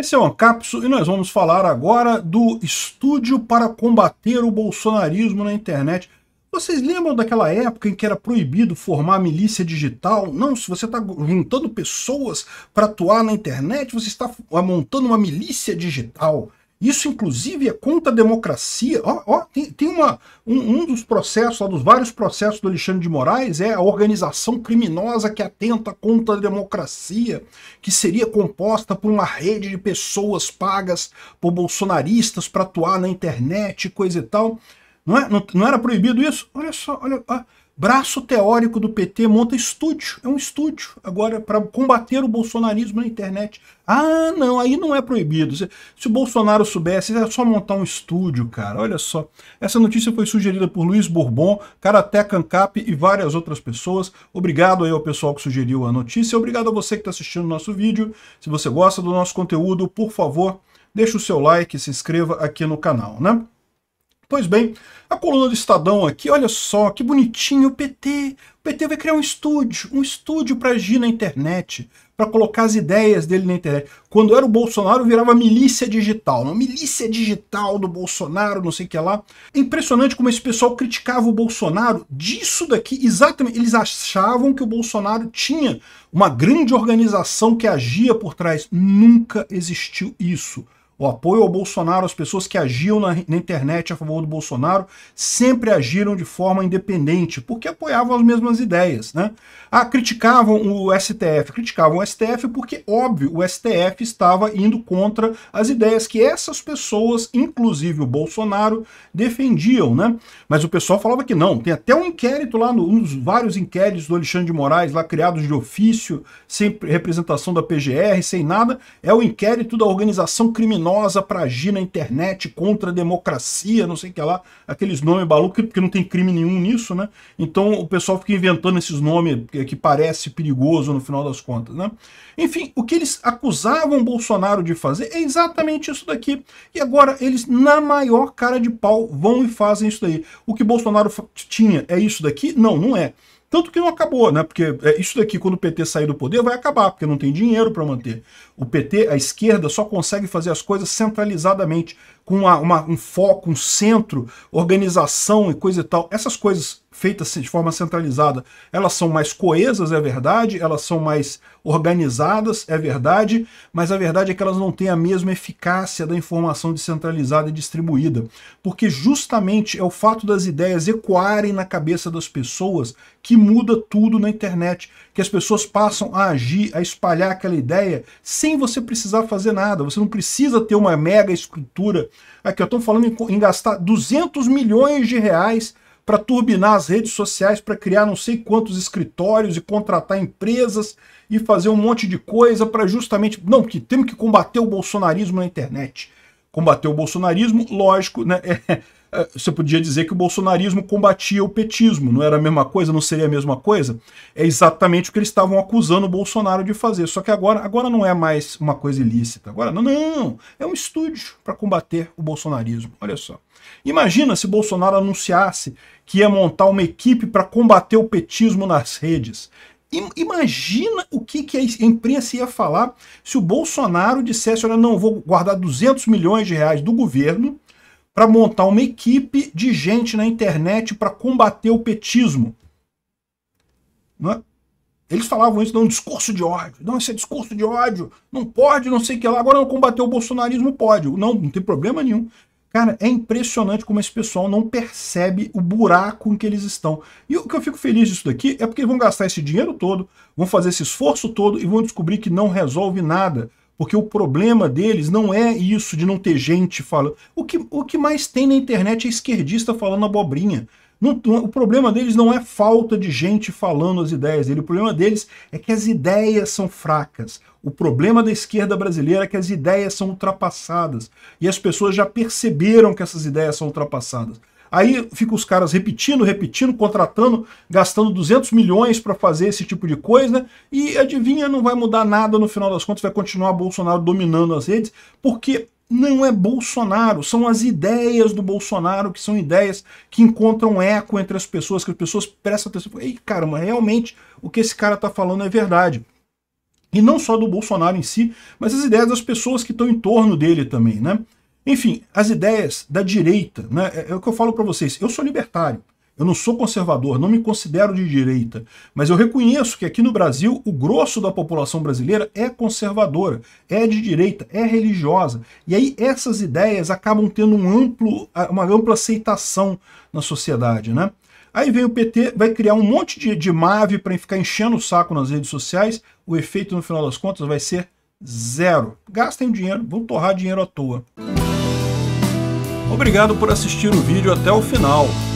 Esse é o Ancapso e nós vamos falar agora do Estúdio para Combater o Bolsonarismo na Internet. Vocês lembram daquela época em que era proibido formar milícia digital? Não, se você está juntando pessoas para atuar na internet, você está montando uma milícia digital. Isso, inclusive, é contra a democracia. Ó, ó, tem, tem uma, um, um, dos processos, ó, dos vários processos do Alexandre de Moraes, é a organização criminosa que atenta contra a democracia, que seria composta por uma rede de pessoas pagas por bolsonaristas para atuar na internet, coisa e tal. Não, é? não, não era proibido isso? Olha só, olha. Ó. Braço teórico do PT monta estúdio, é um estúdio agora para combater o bolsonarismo na internet. Ah, não, aí não é proibido. Se, se o Bolsonaro soubesse, é só montar um estúdio, cara. Olha só. Essa notícia foi sugerida por Luiz Bourbon, Karaté Cancap e várias outras pessoas. Obrigado aí ao pessoal que sugeriu a notícia. Obrigado a você que está assistindo o nosso vídeo. Se você gosta do nosso conteúdo, por favor, deixe o seu like, se inscreva aqui no canal, né? Pois bem, a coluna do Estadão aqui, olha só, que bonitinho, o PT. O PT vai criar um estúdio, um estúdio para agir na internet, para colocar as ideias dele na internet. Quando era o Bolsonaro, virava milícia digital, uma milícia digital do Bolsonaro, não sei o que lá. É impressionante como esse pessoal criticava o Bolsonaro disso daqui, exatamente. Eles achavam que o Bolsonaro tinha uma grande organização que agia por trás. Nunca existiu isso. O apoio ao Bolsonaro, as pessoas que agiam na, na, internet a favor do Bolsonaro, sempre agiram de forma independente, porque apoiavam as mesmas ideias. Né? Ah, criticavam o STF, criticavam o STF porque, óbvio, o STF estava indo contra as ideias que essas pessoas, inclusive o Bolsonaro, defendiam. Né? Mas o pessoal falava que não. Tem até um inquérito lá, no, um dos vários inquéritos do Alexandre de Moraes, lá criados de ofício, sem representação da PGR, sem nada. É o inquérito da organização criminosa criminosa para agir na internet contra a democracia, não sei o que lá, aqueles nomes malucos, porque não tem crime nenhum nisso, né? Então o pessoal fica inventando esses nomes que parece perigoso no final das contas, né? Enfim, o que eles acusavam Bolsonaro de fazer é exatamente isso daqui. E agora eles, na maior cara de pau, vão e fazem isso daí. O que Bolsonaro tinha é isso daqui? Não, não é. Tanto que não acabou, né? Porque é, isso daqui, quando o PT sair do poder, vai acabar, porque não tem dinheiro para manter. O PT, a esquerda, só consegue fazer as coisas centralizadamente, com uma, uma, um foco, um centro, organização e coisa e tal. Essas coisas feitas assim, de forma centralizada, elas são mais coesas, é verdade, elas são mais organizadas, é verdade, mas a verdade é que elas não têm a mesma eficácia da informação descentralizada e distribuída, porque justamente é o fato das ideias ecoarem na cabeça das pessoas que muda tudo na internet, que as pessoas passam a agir, a espalhar aquela ideia sem você precisar fazer nada, você não precisa ter uma mega escritura. Aqui, eu estou falando em, em gastar 200 milhões de reais para turbinar as redes sociais, para criar não sei quantos escritórios e contratar empresas e fazer um monte de coisa para justamente... Não, que temos que combater o bolsonarismo na internet combater o bolsonarismo, lógico, né? É, é, você podia dizer que o bolsonarismo combatia o petismo, não era a mesma coisa, não seria a mesma coisa? É exatamente o que eles estavam acusando o Bolsonaro de fazer. Só que agora, agora não é mais uma coisa ilícita. Agora não, não, é um estúdio para combater o bolsonarismo. Olha só. Imagina se Bolsonaro anunciasse que ia montar uma equipe para combater o petismo nas redes. Imagina o que, que a imprensa ia falar se o Bolsonaro dissesse: olha, não, vou guardar 200 milhões de reais do governo para montar uma equipe de gente na internet para combater o petismo. É? Eles falavam isso, não, discurso de ódio. Não, isso é discurso de ódio. Não pode, não sei o que lá. Agora não combater o bolsonarismo pode. Não, não tem problema nenhum. Cara, é impressionante como esse pessoal não percebe o buraco em que eles estão. E o que eu fico feliz disso daqui é porque vão gastar esse dinheiro todo, vão fazer esse esforço todo e vão descobrir que não resolve nada. Porque o problema deles não é isso de não ter gente falando. O que, o que mais tem na internet é esquerdista falando abobrinha. Não, o problema deles não é falta de gente falando as ideias dele, o problema deles é que as ideias são fracas. O problema da esquerda brasileira é que as ideias são ultrapassadas. E as pessoas já perceberam que essas ideias são ultrapassadas. Aí ficam os caras repetindo, repetindo, contratando, gastando 200 milhões para fazer esse tipo de coisa, né? E adivinha, não vai mudar nada no final das contas, vai continuar Bolsonaro dominando as redes, porque não é Bolsonaro, são as ideias do Bolsonaro, que são ideias que encontram eco entre as pessoas, que as pessoas prestam atenção. Ei, caramba, realmente o que esse cara está falando é verdade. E não só do Bolsonaro em si, mas as ideias das pessoas que estão em torno dele também, né? Enfim, as ideias da direita, né? É, é o que eu falo para vocês. Eu sou libertário. Eu não sou conservador, não me considero de direita, mas eu reconheço que aqui no Brasil o grosso da população brasileira é conservadora, é de direita, é religiosa. E aí essas ideias acabam tendo um amplo, uma ampla aceitação na sociedade, né? Aí vem o PT, vai criar um monte de, de MAVE para ficar enchendo o saco nas redes sociais. O efeito, no final das contas, vai ser zero. Gastem dinheiro, vão torrar dinheiro à toa. Obrigado por assistir o vídeo até o final.